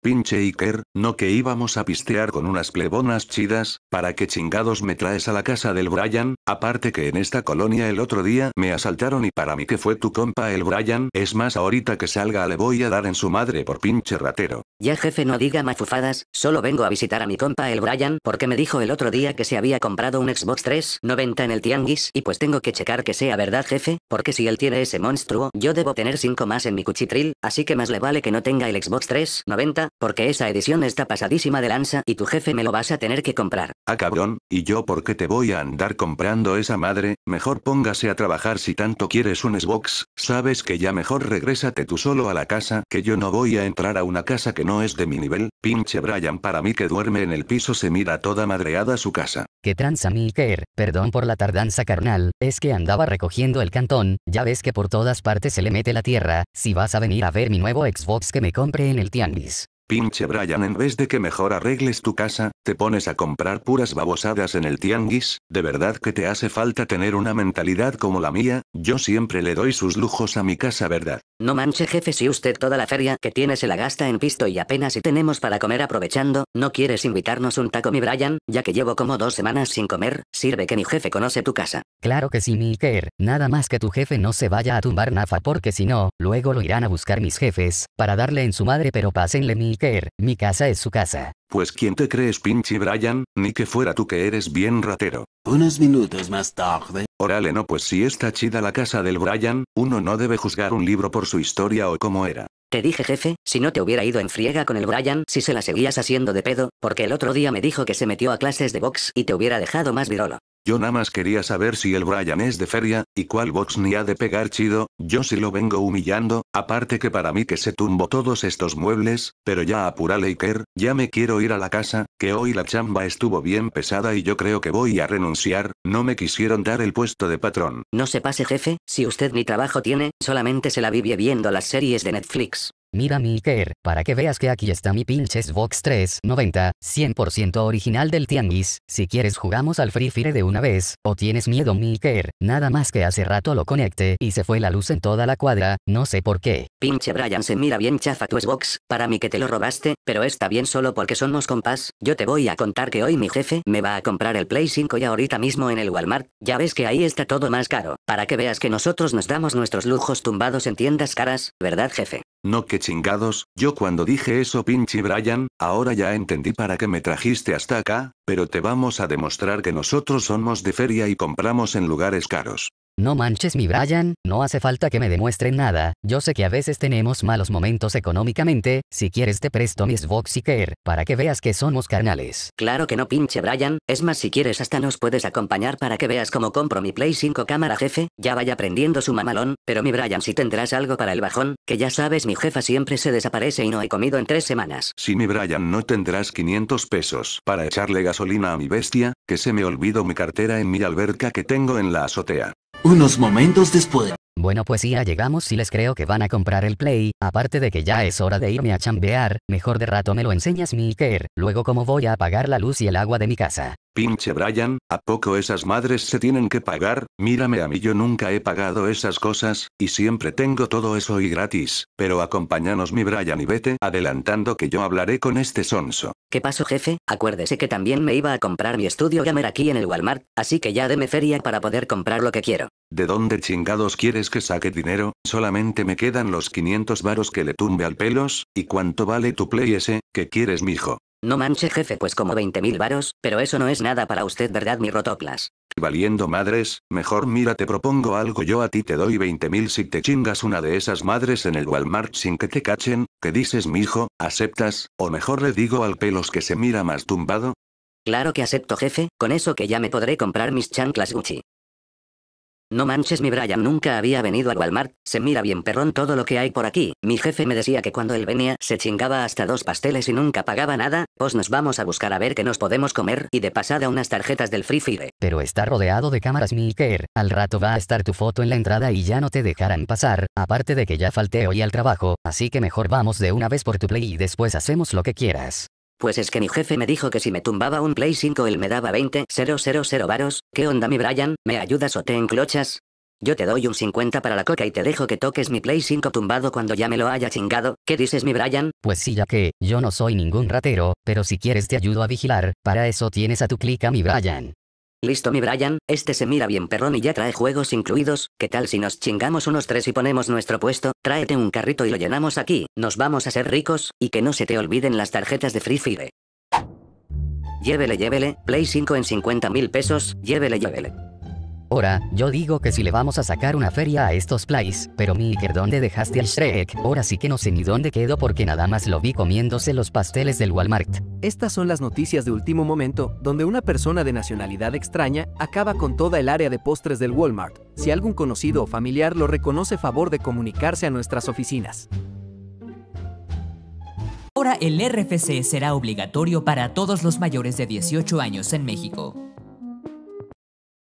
Pinche Iker, no que íbamos a pistear con unas plebonas chidas, ¿para que chingados me traes a la casa del Brian? Aparte que en esta colonia el otro día me asaltaron y para mí que fue tu compa el Brian, es más ahorita que salga le voy a dar en su madre por pinche ratero. Ya jefe no diga mafufadas, solo vengo a visitar a mi compa el Brian porque me dijo el otro día que se había comprado un Xbox 390 en el Tianguis y pues tengo que checar que sea verdad jefe, porque si él tiene ese monstruo, yo debo tener 5 más en mi cuchitril, así que más le vale que no tenga el Xbox 390 porque esa edición está pasadísima de lanza y tu jefe me lo vas a tener que comprar. Ah cabrón, ¿y yo por qué te voy a andar comprando esa madre? Mejor póngase a trabajar si tanto quieres un Xbox, sabes que ya mejor regrésate tú solo a la casa, que yo no voy a entrar a una casa que no es de mi nivel, pinche Brian para mí que duerme en el piso se mira toda madreada su casa. Que tranza Milker, perdón por la tardanza carnal, es que andaba recogiendo el cantón, ya ves que por todas partes se le mete la tierra, si vas a venir a ver mi nuevo Xbox que me compré en el tianguis, Pinche Brian, en vez de que mejor arregles tu casa, te pones a comprar puras babosadas en el tianguis, de verdad que te hace falta tener una mentalidad como la mía, yo siempre le doy sus lujos a mi casa, ¿verdad? No manche jefe si usted toda la feria que tiene se la gasta en pisto y apenas si tenemos para comer aprovechando, ¿no quieres invitarnos un taco mi Brian? Ya que llevo como dos semanas sin comer, sirve que mi jefe conoce tu casa. Claro que sí mi nada más que tu jefe no se vaya a tumbar nafa porque si no, luego lo irán a buscar mis jefes, para darle en su madre pero pásenle mi mi casa es su casa. Pues ¿quién te crees pinche Brian? Ni que fuera tú que eres bien ratero. Unos minutos más tarde. Órale no pues si está chida la casa del Brian, uno no debe juzgar un libro por su historia o cómo era. Te dije jefe, si no te hubiera ido en friega con el Brian, si se la seguías haciendo de pedo, porque el otro día me dijo que se metió a clases de box y te hubiera dejado más virolo. Yo nada más quería saber si el Brian es de feria, y cuál box ni ha de pegar chido, yo si lo vengo humillando, aparte que para mí que se tumbo todos estos muebles, pero ya apura Laker, ya me quiero ir a la casa, que hoy la chamba estuvo bien pesada y yo creo que voy a renunciar, no me quisieron dar el puesto de patrón. No se pase jefe, si usted ni trabajo tiene, solamente se la vive viendo las series de Netflix. Mira mi para que veas que aquí está mi pinche Xbox 390, 100% original del tianguis, si quieres jugamos al Free Fire de una vez, o tienes miedo mi nada más que hace rato lo conecte y se fue la luz en toda la cuadra, no sé por qué. Pinche Brian se mira bien chafa tu Xbox, para mí que te lo robaste, pero está bien solo porque somos compás, yo te voy a contar que hoy mi jefe me va a comprar el Play 5 y ahorita mismo en el Walmart, ya ves que ahí está todo más caro, para que veas que nosotros nos damos nuestros lujos tumbados en tiendas caras, ¿verdad jefe? No que chingados, yo cuando dije eso pinche Brian, ahora ya entendí para qué me trajiste hasta acá, pero te vamos a demostrar que nosotros somos de feria y compramos en lugares caros. No manches mi Brian, no hace falta que me demuestren nada, yo sé que a veces tenemos malos momentos económicamente, si quieres te presto mis Care, para que veas que somos carnales. Claro que no pinche Brian, es más si quieres hasta nos puedes acompañar para que veas cómo compro mi Play 5 cámara jefe, ya vaya prendiendo su mamalón, pero mi Brian si tendrás algo para el bajón, que ya sabes mi jefa siempre se desaparece y no he comido en tres semanas. Si mi Brian no tendrás 500 pesos para echarle gasolina a mi bestia, que se me olvidó mi cartera en mi alberca que tengo en la azotea. Unos momentos después. Bueno pues ya llegamos y les creo que van a comprar el Play, aparte de que ya es hora de irme a chambear, mejor de rato me lo enseñas Milker, luego cómo voy a pagar la luz y el agua de mi casa. Pinche Brian, ¿a poco esas madres se tienen que pagar? Mírame a mí yo nunca he pagado esas cosas, y siempre tengo todo eso y gratis, pero acompáñanos mi Brian y vete adelantando que yo hablaré con este sonso. ¿Qué pasó jefe? Acuérdese que también me iba a comprar mi estudio gamer aquí en el Walmart, así que ya deme feria para poder comprar lo que quiero. ¿De dónde chingados quieres que saque dinero, solamente me quedan los 500 varos que le tumbe al pelos, ¿y cuánto vale tu play ese, que quieres mijo? No manche jefe pues como 20.000 varos, pero eso no es nada para usted verdad mi rotoplas. Valiendo madres, mejor mira te propongo algo yo a ti te doy 20.000 si te chingas una de esas madres en el Walmart sin que te cachen, que dices mijo, aceptas, o mejor le digo al pelos que se mira más tumbado? Claro que acepto jefe, con eso que ya me podré comprar mis chanclas Gucci. No manches mi Brian nunca había venido a Walmart, se mira bien perrón todo lo que hay por aquí, mi jefe me decía que cuando él venía se chingaba hasta dos pasteles y nunca pagaba nada, pues nos vamos a buscar a ver qué nos podemos comer y de pasada unas tarjetas del Free Fire. Pero está rodeado de cámaras Milker, al rato va a estar tu foto en la entrada y ya no te dejarán pasar, aparte de que ya falté hoy al trabajo, así que mejor vamos de una vez por tu play y después hacemos lo que quieras. Pues es que mi jefe me dijo que si me tumbaba un Play 5 él me daba 20 000 varos, ¿qué onda mi Brian? ¿Me ayudas o te enclochas? Yo te doy un 50 para la coca y te dejo que toques mi Play 5 tumbado cuando ya me lo haya chingado. ¿Qué dices, mi Brian? Pues sí, ya que, yo no soy ningún ratero, pero si quieres te ayudo a vigilar, para eso tienes a tu clica, mi Brian. Listo mi Brian, este se mira bien perrón y ya trae juegos incluidos, ¿qué tal si nos chingamos unos tres y ponemos nuestro puesto? Tráete un carrito y lo llenamos aquí, nos vamos a ser ricos, y que no se te olviden las tarjetas de Free Fire. Llévele, llévele, Play 5 en 50 mil pesos, llévele, llévele. Ahora, yo digo que si le vamos a sacar una feria a estos plays, pero Miker ¿dónde dejaste al Shrek? Ahora sí que no sé ni dónde quedó porque nada más lo vi comiéndose los pasteles del Walmart. Estas son las noticias de último momento, donde una persona de nacionalidad extraña acaba con toda el área de postres del Walmart. Si algún conocido o familiar lo reconoce, favor de comunicarse a nuestras oficinas. Ahora el RFC será obligatorio para todos los mayores de 18 años en México.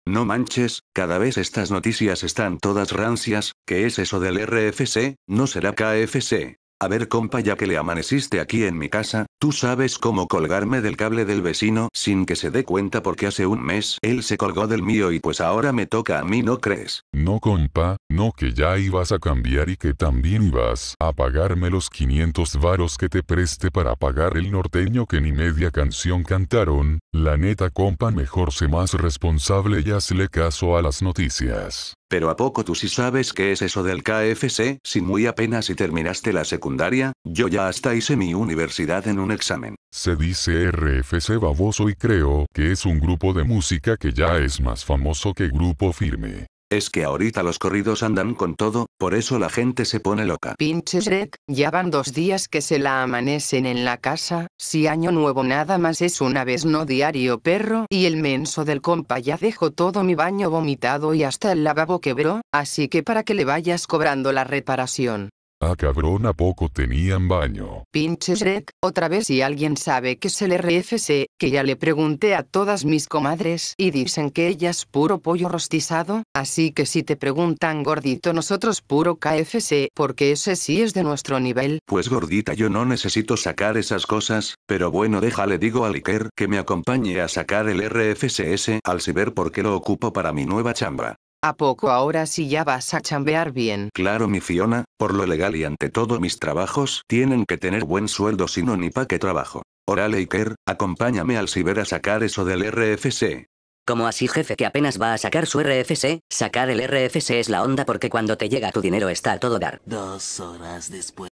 No manches, cada vez estas noticias están todas rancias, ¿qué es eso del RFC? No será KFC. A ver compa ya que le amaneciste aquí en mi casa, tú sabes cómo colgarme del cable del vecino sin que se dé cuenta porque hace un mes él se colgó del mío y pues ahora me toca a mí ¿no crees? No compa, no que ya ibas a cambiar y que también ibas a pagarme los 500 varos que te preste para pagar el norteño que ni media canción cantaron, la neta compa mejor sé más responsable y hazle caso a las noticias. Pero a poco tú sí sabes qué es eso del KFC, si muy apenas y terminaste la secundaria, yo ya hasta hice mi universidad en un examen. Se dice RFC baboso y creo que es un grupo de música que ya es más famoso que grupo firme. Es que ahorita los corridos andan con todo, por eso la gente se pone loca. Pinche Shrek, ya van dos días que se la amanecen en la casa, si año nuevo nada más es una vez no diario perro, y el menso del compa ya dejó todo mi baño vomitado y hasta el lavabo quebró, así que para que le vayas cobrando la reparación. Ah cabrón a poco tenían baño. Pinche Shrek, otra vez si alguien sabe que es el RFC, que ya le pregunté a todas mis comadres y dicen que ellas puro pollo rostizado, así que si te preguntan gordito nosotros puro KFC porque ese sí es de nuestro nivel. Pues gordita yo no necesito sacar esas cosas, pero bueno déjale digo a Liker que me acompañe a sacar el RFCS al saber por qué lo ocupo para mi nueva chamba. ¿A poco ahora sí ya vas a chambear bien? Claro mi Fiona, por lo legal y ante todo mis trabajos tienen que tener buen sueldo si no ni pa' qué trabajo. Orale Iker, acompáñame al ciber a sacar eso del RFC. Como así jefe que apenas va a sacar su RFC? Sacar el RFC es la onda porque cuando te llega tu dinero está a todo dar. Dos horas después.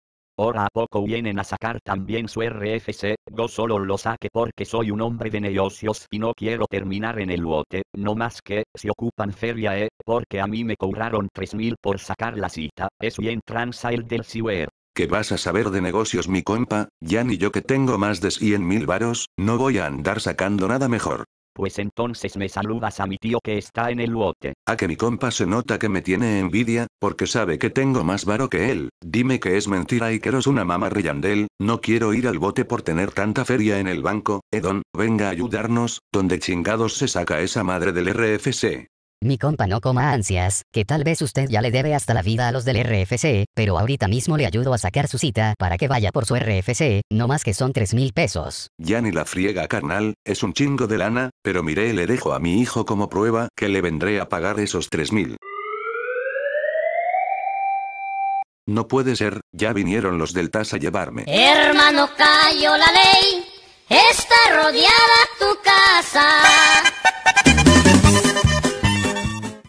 Ahora a poco vienen a sacar también su RFC, yo solo lo saque porque soy un hombre de negocios y no quiero terminar en el lote, no más que, si ocupan feria eh, porque a mí me cobraron 3000 por sacar la cita, es bien transa el del ciber. ¿Qué vas a saber de negocios mi compa? Ya ni yo que tengo más de 100.000 mil varos, no voy a andar sacando nada mejor. Pues entonces me saludas a mi tío que está en el bote. A que mi compa se nota que me tiene envidia, porque sabe que tengo más varo que él. Dime que es mentira y que eres una mamá rellandel, no quiero ir al bote por tener tanta feria en el banco. Edon, venga a ayudarnos, donde chingados se saca esa madre del RFC. Mi compa no coma ansias, que tal vez usted ya le debe hasta la vida a los del RFC, pero ahorita mismo le ayudo a sacar su cita para que vaya por su RFC, no más que son 3 mil pesos. Ya ni la friega carnal, es un chingo de lana, pero miré le dejo a mi hijo como prueba que le vendré a pagar esos 3 mil. No puede ser, ya vinieron los del TAS a llevarme. Hermano, cayó la ley, está rodeada tu casa.